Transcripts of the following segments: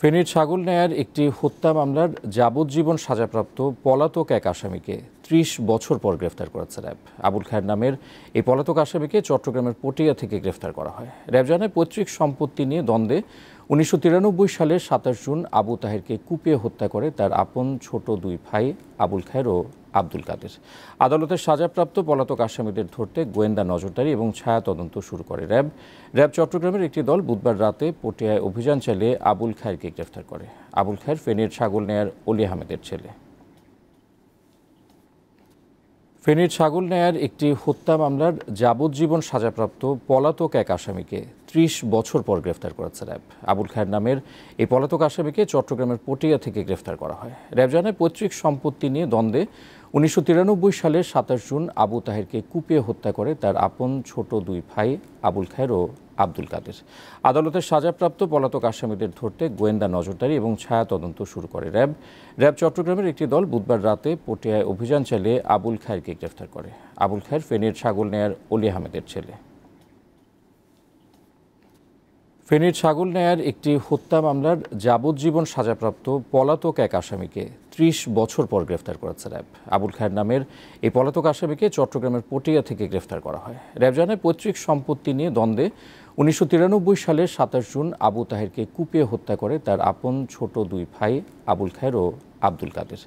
ফেনীর ছাগল নেয়ার একটি হত্যা মামলার যাবজ্জীবন সাজাপ্রাপ্ত পলাতক এক আসামিকে ত্রিশ বছর পর গ্রেফতার করেছে র্যাব আবুল খায়ের নামের এই পলাতক আসামিকে চট্টগ্রামের পটিয়া থেকে গ্রেফতার করা হয় র্যাব জানায় পৈতৃক সম্পত্তি নিয়ে দ্বন্দ্বে উনিশশো সালের সাতাশ জুন আবু তাহেরকে কুপিয়ে হত্যা করে তার আপন ছোট দুই ভাই আবুল খায়ের ও আব্দুল কাদের আদালতের সাজাপ্রাপ্ত পলাতক আসামিদের ধরতে গোয়েন্দা নজরদারি এবং ছায়া তদন্ত শুরু করে র্যাব র্যাব চট্টগ্রামের একটি দল বুধবার রাতে পটিয়ায় অভিযান চালিয়ে আবুল খায়েরকে গ্রেফতার করে আবুল খায়ের ফেনীর ছাগল নেয়ার অলি আহমেদের ছেলে ফেনীর ছাগল নেয়ার একটি হত্যা মামলার যাবজ্জীবন সাজাপ্রাপ্ত পলাতক এক আসামিকে ত্রিশ বছর পর গ্রেফতার করেছে র্যাব আবুল খায়ের নামের এই পলাতক আসামিকে চট্টগ্রামের পটিয়া থেকে গ্রেফতার করা হয় র্যাব জানায় পৈতৃক সম্পত্তি নিয়ে দ্বন্দ্বে উনিশশো সালের সাতাশ জুন আবু তাহেরকে কুপিয়ে হত্যা করে তার আপন ছোট দুই ভাই আবুল খায়ের ও আব্দুল কাদের আদালতের সাজাপ্রাপ্ত পলাতক আসামিদের ধরতে গোয়েন্দা নজরদারি এবং ছায়া তদন্ত শুরু করে র্যাব র্যাব চট্টগ্রামের একটি দল বুধবার রাতে পটিয়ায় অভিযান চালিয়ে আবুল খায়েরকে গ্রেফতার করে আবুল খায়ের ফেনীর ছাগল নেয়ার অলি আহমেদের ছেলে ফেনীর ছাগল নেয়ার একটি হত্যা মামলার যাবজ্জীবন সাজাপ্রাপ্ত পলাতক এক আসামিকে ত্রিশ বছর পর গ্রেফতার করেছে র্যাব আবুল খায়ের নামের এই পলাতক আসামিকে চট্টগ্রামের পটিয়া থেকে গ্রেফতার করা হয় র্যাব জানায় পৈতৃক সম্পত্তি নিয়ে দ্বন্দ্বে উনিশশো সালের সাতাশ জুন আবু তাহেরকে কুপিয়ে হত্যা করে তার আপন ছোট দুই ভাই আবুল খায়ের ও আব্দুল কাদের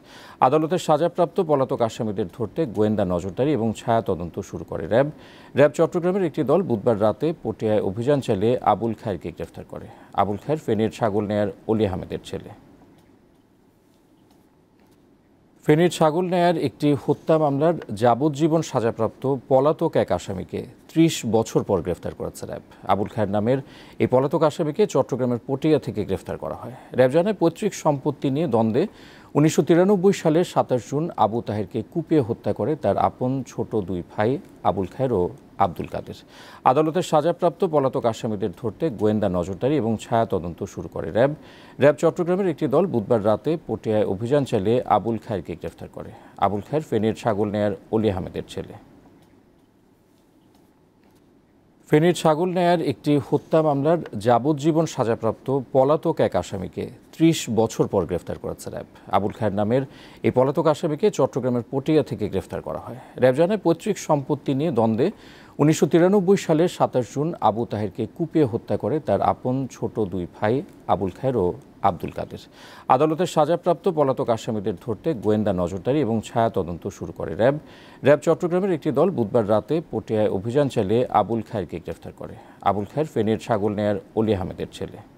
আদালতের সাজাপ্রাপ্ত পলাতক আসামিদের ধরতে গোয়েন্দা নজরদারি এবং ছায়া তদন্ত শুরু করে র্যাব র্যাব চট্টগ্রামের একটি দল বুধবার রাতে পটিয়ায় অভিযান চালিয়ে আবুল খায়েরকে গ্রেফতার করে আবুল খায়ের ফেনীর ছাগল নেয়ার অলি আহমেদের ছেলে ফেনীর ছাগল নেয়ার একটি হত্যা মামলার যাবজ্জীবন সাজাপ্রাপ্ত পলাতক এক আসামিকে ত্রিশ বছর পর গ্রেফতার করেছে র্যাব আবুল খায়ের নামের এই পলাতক আসামিকে চট্টগ্রামের পটিয়া থেকে গ্রেফতার করা হয় র্যাব জানায় পৈতৃক সম্পত্তি নিয়ে দ্বন্দ্বে উনিশশো সালের সাতাশ জুন আবু তাহেরকে কুপিয়ে হত্যা করে তার আপন ছোট দুই ভাই আবুল খায়ের ও আব্দুল কাদের আদালতের সাজাপ্রাপ্ত পলাতক আসামিদের ধরতে গোয়েন্দা নজরদারি এবং ছায়া তদন্ত শুরু করে র্যাব র্যাব চট্টগ্রামের একটি দল বুধবার রাতে পটিয়ায় অভিযান চালিয়ে আবুল খায়েরকে গ্রেফতার করে আবুল খায়ের ফেনীর ছাগল নেয়ার অলি আহমেদের ছেলে ফেনীর ছাগল নেয়ার একটি হত্যা মামলার যাবজ্জীবন সাজাপ্রাপ্ত পলাতক এক আসামিকে ত্রিশ বছর পর গ্রেফতার করেছে র্যাব আবুল খায়ের নামের এই পলাতক আসামিকে চট্টগ্রামের পটিয়া থেকে গ্রেফতার করা হয় র্যাব জানায় পৈতৃক সম্পত্তি নিয়ে দ্বন্দ্বে উনিশশো সালের সাতাশ জুন আবু তাহেরকে কুপিয়ে হত্যা করে তার আপন ছোট দুই ভাই আবুল খায়ের ও আব্দুল কাদের আদালতের সাজাপ্রাপ্ত পলাতক আসামিদের ধরতে গোয়েন্দা নজরদারি এবং ছায়া তদন্ত শুরু করে র্যাব র্যাব চট্টগ্রামের একটি দল বুধবার রাতে পটিয়ায় অভিযান চালিয়ে আবুল খায়েরকে গ্রেফতার করে আবুল খায়ের ফেনীর ছাগল নেয়ার অলি আহমেদের ছেলে